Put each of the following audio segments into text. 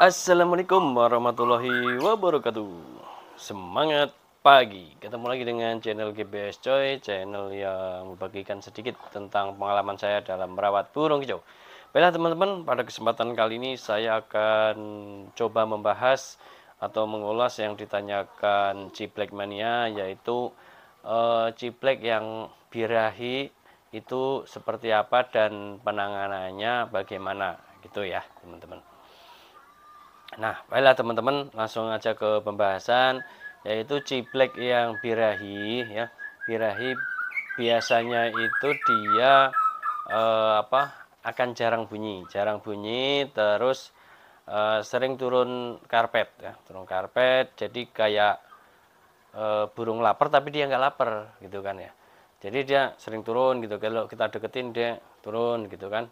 Assalamualaikum warahmatullahi wabarakatuh Semangat pagi Ketemu lagi dengan channel GBS Coy Channel yang membagikan sedikit tentang pengalaman saya dalam merawat burung hijau Baiklah teman-teman pada kesempatan kali ini saya akan coba membahas Atau mengulas yang ditanyakan Ciplek Mania Yaitu e, Ciplek yang birahi itu seperti apa dan penanganannya bagaimana gitu ya teman-teman Nah, baiklah teman-teman, langsung aja ke pembahasan yaitu ciblek yang birahi ya. Birahi biasanya itu dia eh, apa? akan jarang bunyi, jarang bunyi terus eh, sering turun karpet ya, turun karpet jadi kayak eh, burung lapar tapi dia nggak lapar gitu kan ya. Jadi dia sering turun gitu kalau kita deketin dia turun gitu kan.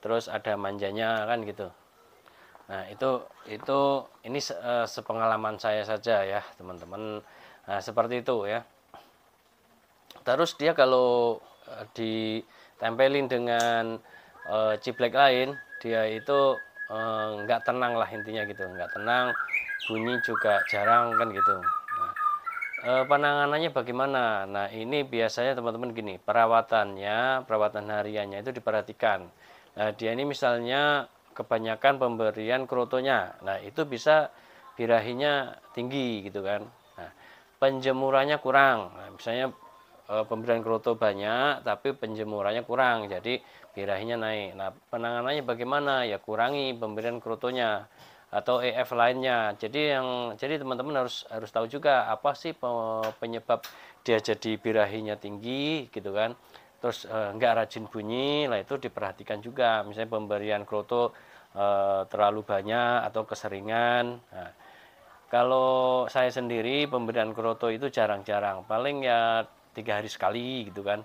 Terus ada manjanya kan gitu. Nah, itu itu ini se eh, sepengalaman saya saja ya, teman-teman. Nah, seperti itu ya. Terus dia kalau eh, ditempelin dengan uh, ciblek lain, dia itu nggak uh, tenang lah intinya gitu, nggak tenang, bunyi juga jarang kan gitu. Nah, uh, penanganannya bagaimana? Nah, ini biasanya teman-teman gini, perawatannya, perawatan hariannya itu diperhatikan. Nah, dia ini misalnya kebanyakan pemberian krotonya. Nah, itu bisa birahinya tinggi gitu kan. Nah, penjemurannya kurang. Nah, misalnya e, pemberian kroto banyak tapi penjemurannya kurang. Jadi birahinya naik. Nah, penanganannya bagaimana? Ya kurangi pemberian krotonya atau EF lainnya. Jadi yang jadi teman-teman harus harus tahu juga apa sih penyebab dia jadi birahinya tinggi gitu kan terus eh, nggak rajin bunyi lah itu diperhatikan juga misalnya pemberian kroto eh, terlalu banyak atau keseringan nah, kalau saya sendiri pemberian kroto itu jarang-jarang paling ya tiga hari sekali gitu kan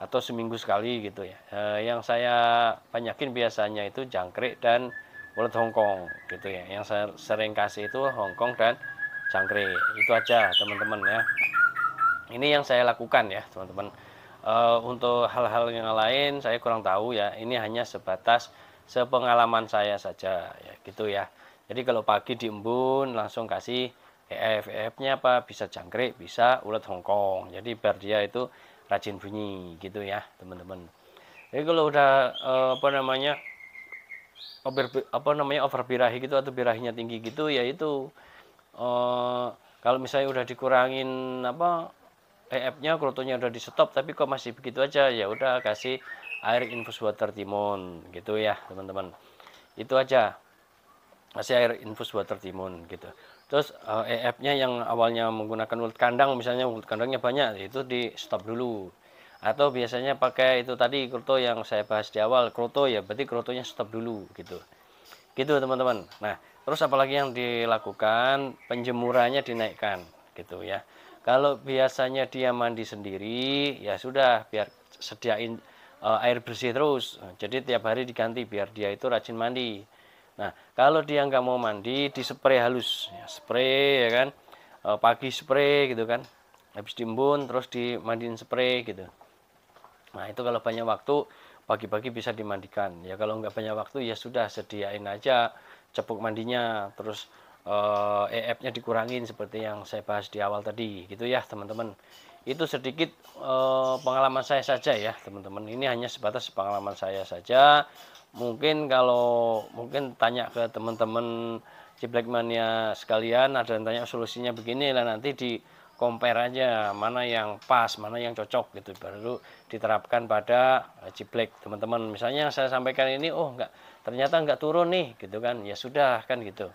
atau seminggu sekali gitu ya eh, yang saya banyakin biasanya itu jangkrik dan ulat Hongkong gitu ya yang saya sering kasih itu Hongkong dan jangkrik itu aja teman-teman ya ini yang saya lakukan ya teman-teman Uh, untuk hal-hal yang lain saya kurang tahu ya. Ini hanya sebatas sepengalaman saya saja ya gitu ya. Jadi kalau pagi diembun langsung kasih EF. EF-nya apa? Bisa jangkrik, bisa ulat Hongkong. Jadi biar dia itu rajin bunyi gitu ya, teman-teman. Jadi kalau udah uh, apa namanya? Over, apa namanya over birahi gitu atau birahinya tinggi gitu ya itu eh, kalau misalnya udah dikurangin apa EF-nya eh, krotonya udah di stop tapi kok masih begitu aja ya udah kasih air infus water timun gitu ya teman-teman itu aja kasih air infus water timun gitu terus EF-nya eh, eh, yang awalnya menggunakan ulat kandang misalnya ulat kandangnya banyak itu di stop dulu atau biasanya pakai itu tadi kroto yang saya bahas di awal kroto ya berarti krotonya stop dulu gitu gitu teman-teman nah terus apalagi yang dilakukan penjemurannya dinaikkan gitu ya kalau biasanya dia mandi sendiri, ya sudah biar sediain uh, air bersih terus. Jadi tiap hari diganti biar dia itu rajin mandi. Nah, kalau dia nggak mau mandi, dispray halus, ya, spray ya kan, uh, pagi spray gitu kan, habis timbun terus dimandiin spray gitu. Nah itu kalau banyak waktu pagi-pagi bisa dimandikan. Ya kalau nggak banyak waktu ya sudah sediain aja cepuk mandinya terus uh, eh, EF-nya dikurangin seperti yang saya bahas di awal tadi gitu ya teman-teman itu sedikit uh, pengalaman saya saja ya teman-teman ini hanya sebatas pengalaman saya saja mungkin kalau mungkin tanya ke teman-teman Ciblek Mania sekalian ada yang tanya solusinya begini lah nanti di compare aja mana yang pas mana yang cocok gitu baru diterapkan pada Ciblek eh, teman-teman misalnya yang saya sampaikan ini oh enggak ternyata enggak turun nih gitu kan ya sudah kan gitu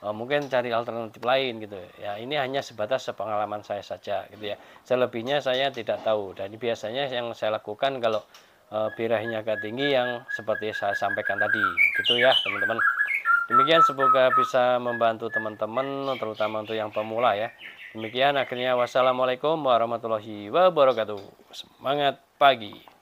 Eh, mungkin cari alternatif lain gitu ya ini hanya sebatas sepengalaman saya saja gitu ya selebihnya saya tidak tahu dan biasanya yang saya lakukan kalau uh, eh, birahnya agak tinggi yang seperti saya sampaikan tadi gitu ya teman-teman demikian semoga bisa membantu teman-teman terutama untuk yang pemula ya demikian akhirnya wassalamualaikum warahmatullahi wabarakatuh semangat pagi